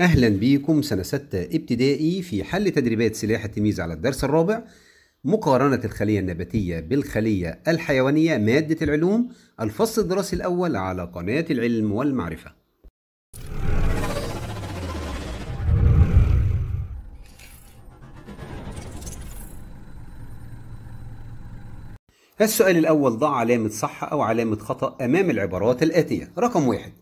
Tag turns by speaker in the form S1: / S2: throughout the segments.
S1: أهلا بيكم سنة ستة ابتدائي في حل تدريبات سلاح التمييز على الدرس الرابع مقارنة الخلية النباتية بالخلية الحيوانية مادة العلوم الفصل الدراسي الأول على قناة العلم والمعرفة السؤال الأول ضع علامة صح أو علامة خطأ أمام العبارات الآتية رقم واحد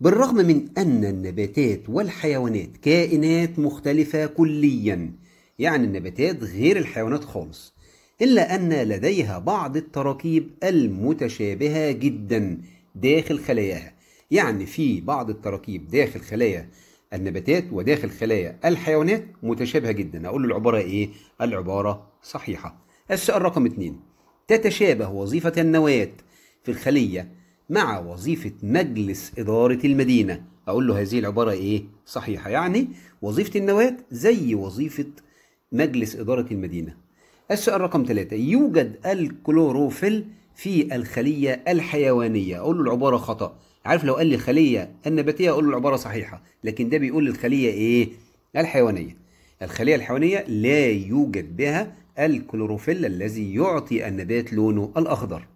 S1: بالرغم من أن النباتات والحيوانات كائنات مختلفة كليا يعني النباتات غير الحيوانات خالص إلا أن لديها بعض التراكيب المتشابهة جدا داخل خلاياها يعني في بعض التراكيب داخل خلايا النباتات وداخل خلايا الحيوانات متشابهة جدا أقول العبارة إيه؟ العبارة صحيحة السؤال رقم 2 تتشابه وظيفة النواة في الخلية مع وظيفة مجلس إدارة المدينة أقول له هذه العبارة إيه؟ صحيحة يعني وظيفة النواة زي وظيفة مجلس إدارة المدينة السؤال رقم ثلاثة يوجد الكلوروفيل في الخلية الحيوانية أقول له العبارة خطأ عارف لو قال لي خلية النباتية أقول له العبارة صحيحة لكن ده بيقول الخلية إيه؟ الحيوانية الخلية الحيوانية لا يوجد بها الكلوروفيل الذي يعطي النبات لونه الأخضر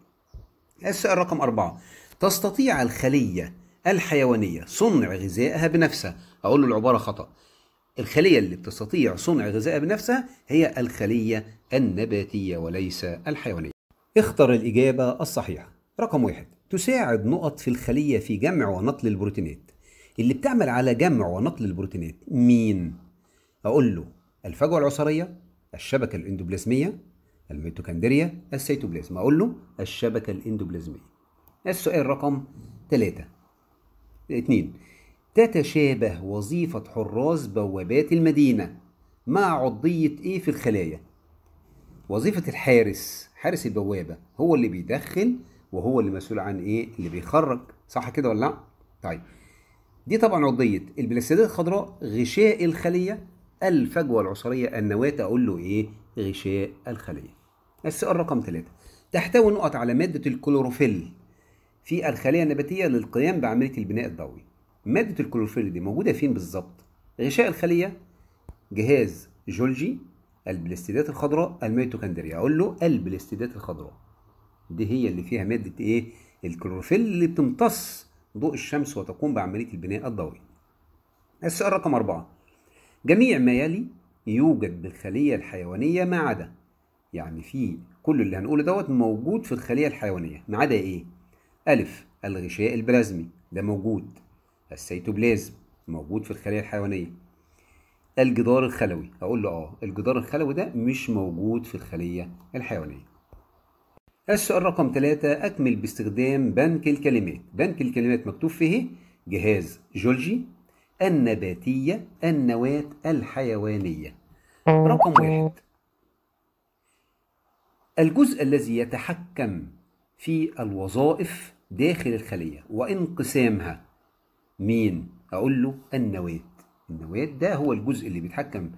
S1: السؤال رقم أربعة تستطيع الخلية الحيوانية صنع غذائها بنفسها أقول له العبارة خطأ الخلية اللي بتستطيع صنع غذائها بنفسها هي الخلية النباتية وليس الحيوانية اختر الإجابة الصحيحة رقم واحد تساعد نقط في الخلية في جمع ونقل البروتينات اللي بتعمل على جمع ونقل البروتينات مين؟ أقول له الفجوة العصرية الشبكة الإندوبلازمية الميتوكندريا السيتوبلازم اقول له الشبكه الاندوبلازميه السؤال رقم 3 2 تتشابه وظيفة حراس بوابات المدينة مع عضية إيه في الخلايا؟ وظيفة الحارس حارس البوابة هو اللي بيدخل وهو اللي مسؤول عن إيه؟ اللي بيخرج صح كده ولا لأ؟ طيب دي طبعا عضية البلاستيدات الخضراء غشاء الخلية الفجوة العصرية النواة أقول له إيه؟ غشاء الخلية السؤال رقم 3 تحتوي نقط على مادة الكلوروفيل في الخلية النباتية للقيام بعملية البناء الضوئي مادة الكلوروفيل دي موجودة فين بالظبط؟ غشاء الخلية جهاز جولجي البلاستيدات الخضراء الميتوكندريا اقول له البلاستيدات الخضراء دي هي اللي فيها مادة ايه؟ الكلوروفيل اللي بتمتص ضوء الشمس وتقوم بعملية البناء الضوئي السؤال رقم أربعة جميع ما يلي يوجد بالخلية الحيوانية ما عدا يعني في كل اللي هنقوله دوت موجود في الخلية الحيوانية ما عدا ايه؟ ألف الغشاء البلازمي ده موجود السيتوبلازم موجود في الخلية الحيوانية الجدار الخلوي أقول له اه الجدار الخلوي ده مش موجود في الخلية الحيوانية السؤال رقم ثلاثة أكمل باستخدام بنك الكلمات بنك الكلمات مكتوب فيه جهاز جولجي النباتية النواة الحيوانية رقم واحد الجزء الذي يتحكم في الوظائف داخل الخلية وانقسامها مين؟ أقول له النواة النواة ده هو الجزء اللي بيتحكم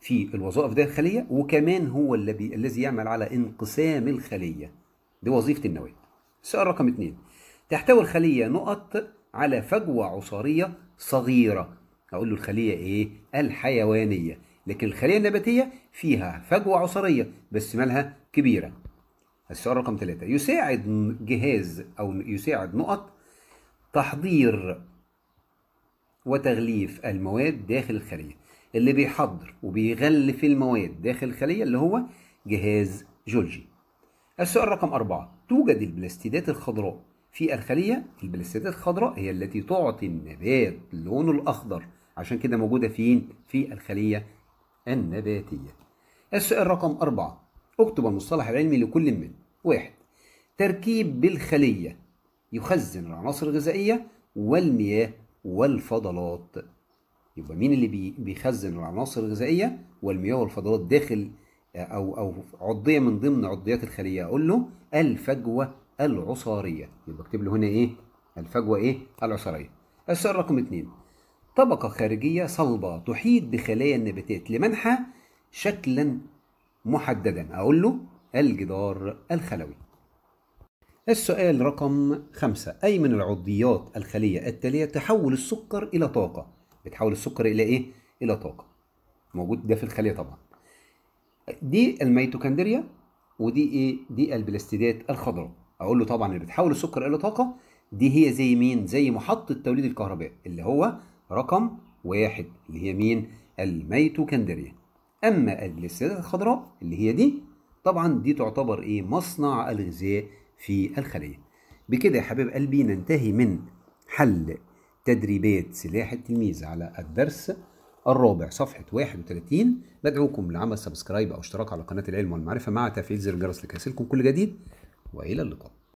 S1: في الوظائف داخل الخلية وكمان هو اللي الذي يعمل على انقسام الخلية دي وظيفة النواة السؤال رقم اثنين تحتوي الخلية نقط على فجوة عصارية صغيرة أقول له الخلية إيه؟ الحيوانية لكن الخلية النباتية فيها فجوة عصريه بس مالها كبيرة السؤال رقم ثلاثة يساعد جهاز أو يساعد نقط تحضير وتغليف المواد داخل الخلية اللي بيحضر وبيغلف المواد داخل الخلية اللي هو جهاز جولجي السؤال رقم أربعة توجد البلاستيدات الخضراء في الخلية البلاستيدات الخضراء هي التي تعطي النبات اللون الأخضر عشان كده موجودة فين؟ في الخلية النباتية السؤال رقم أربعة اكتب المصطلح العلمي لكل من واحد تركيب بالخلية يخزن العناصر الغذائية والمياه والفضلات يبقى مين اللي بيخزن العناصر الغذائية والمياه والفضلات داخل آه، أو أو عضية من ضمن عضيات الخلية أقول له الفجوة العصارية يبقى اكتب له هنا إيه؟ الفجوة إيه؟ العصارية السؤال رقم اتنين طبقة خارجية صلبة تحيط بخلايا النباتات لمنحها شكلا محددا أقول له الجدار الخلوي السؤال رقم خمسة أي من العضيات الخلية التالية تحول السكر إلى طاقة بتحول السكر إلى إيه؟ إلى طاقة موجود ده في الخلية طبعا دي الميتوكندريا ودي إيه؟ دي البلاستيدات الخضراء أقول له طبعا اللي بتحول السكر إلى طاقة دي هي زي مين؟ زي محطة توليد الكهرباء اللي هو رقم واحد اللي هي مين؟ الميتوكندريا أما الجلسات الخضراء اللي هي دي طبعا دي تعتبر إيه؟ مصنع الغذاء في الخلية بكده يا حبيب قلبي ننتهي من حل تدريبات سلاح التلميذ على الدرس الرابع صفحة 31 بدعوكم لعمل سبسكرايب أو اشتراك على قناة العلم والمعرفة مع تفعيل زر الجرس لكي يصلكم كل جديد وإلى اللقاء